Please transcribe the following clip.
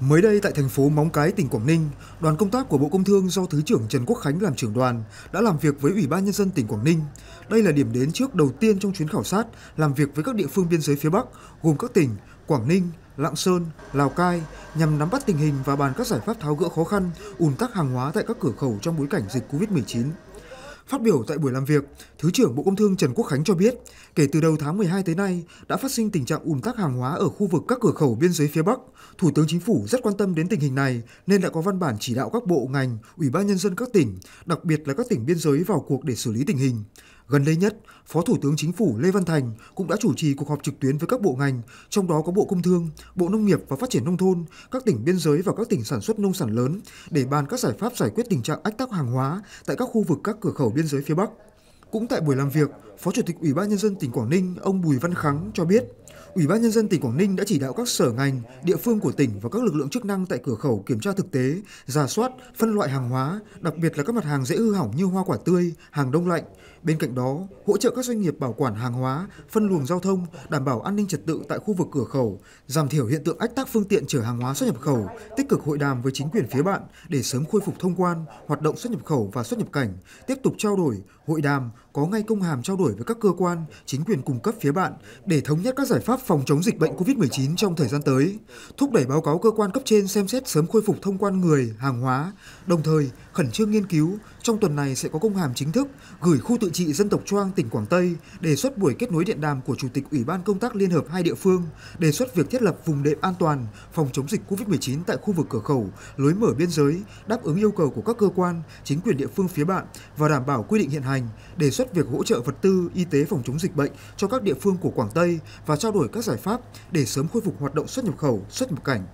Mới đây tại thành phố Móng Cái, tỉnh Quảng Ninh, đoàn công tác của Bộ Công Thương do Thứ trưởng Trần Quốc Khánh làm trưởng đoàn đã làm việc với Ủy ban Nhân dân tỉnh Quảng Ninh. Đây là điểm đến trước đầu tiên trong chuyến khảo sát, làm việc với các địa phương biên giới phía Bắc, gồm các tỉnh Quảng Ninh, Lạng Sơn, Lào Cai nhằm nắm bắt tình hình và bàn các giải pháp tháo gỡ khó khăn, ùn tắc hàng hóa tại các cửa khẩu trong bối cảnh dịch COVID-19. Phát biểu tại buổi làm việc, Thứ trưởng Bộ Công Thương Trần Quốc Khánh cho biết, kể từ đầu tháng 12 tới nay đã phát sinh tình trạng ùn tắc hàng hóa ở khu vực các cửa khẩu biên giới phía Bắc. Thủ tướng Chính phủ rất quan tâm đến tình hình này nên đã có văn bản chỉ đạo các bộ ngành, ủy ban nhân dân các tỉnh, đặc biệt là các tỉnh biên giới vào cuộc để xử lý tình hình. Gần đây nhất, Phó Thủ tướng Chính phủ Lê Văn Thành cũng đã chủ trì cuộc họp trực tuyến với các bộ ngành, trong đó có Bộ Công Thương, Bộ Nông nghiệp và Phát triển Nông thôn, các tỉnh biên giới và các tỉnh sản xuất nông sản lớn để bàn các giải pháp giải quyết tình trạng ách tắc hàng hóa tại các khu vực các cửa khẩu biên giới phía Bắc. Cũng tại buổi làm việc, Phó Chủ tịch Ủy ban Nhân dân tỉnh Quảng Ninh, ông Bùi Văn Kháng cho biết, Ủy ban Nhân dân tỉnh Quảng Ninh đã chỉ đạo các sở ngành, địa phương của tỉnh và các lực lượng chức năng tại cửa khẩu kiểm tra thực tế, giả soát, phân loại hàng hóa, đặc biệt là các mặt hàng dễ hư hỏng như hoa quả tươi, hàng đông lạnh. Bên cạnh đó, hỗ trợ các doanh nghiệp bảo quản hàng hóa, phân luồng giao thông, đảm bảo an ninh trật tự tại khu vực cửa khẩu, giảm thiểu hiện tượng ách tắc phương tiện chở hàng hóa xuất nhập khẩu, tích cực hội đàm với chính quyền phía bạn để sớm khôi phục thông quan, hoạt động xuất nhập khẩu và xuất nhập cảnh, tiếp tục trao đổi, hội đàm, có ngay công hàm trao đổi với các cơ quan, chính quyền cung cấp phía bạn để thống nhất các giải pháp pháp phòng chống dịch bệnh COVID-19 trong thời gian tới, thúc đẩy báo cáo cơ quan cấp trên xem xét sớm khôi phục thông quan người, hàng hóa, đồng thời khẩn trương nghiên cứu, trong tuần này sẽ có công hàm chính thức gửi khu tự trị dân tộc Choang tỉnh Quảng Tây đề xuất buổi kết nối điện đàm của Chủ tịch Ủy ban Công tác Liên hợp hai địa phương, đề xuất việc thiết lập vùng đệm an toàn phòng chống dịch COVID-19 tại khu vực cửa khẩu, lối mở biên giới, đáp ứng yêu cầu của các cơ quan, chính quyền địa phương phía bạn và đảm bảo quy định hiện hành, đề xuất việc hỗ trợ vật tư, y tế phòng chống dịch bệnh cho các địa phương của Quảng Tây và trao đổi các giải pháp để sớm khôi phục hoạt động xuất nhập khẩu, xuất nhập cảnh.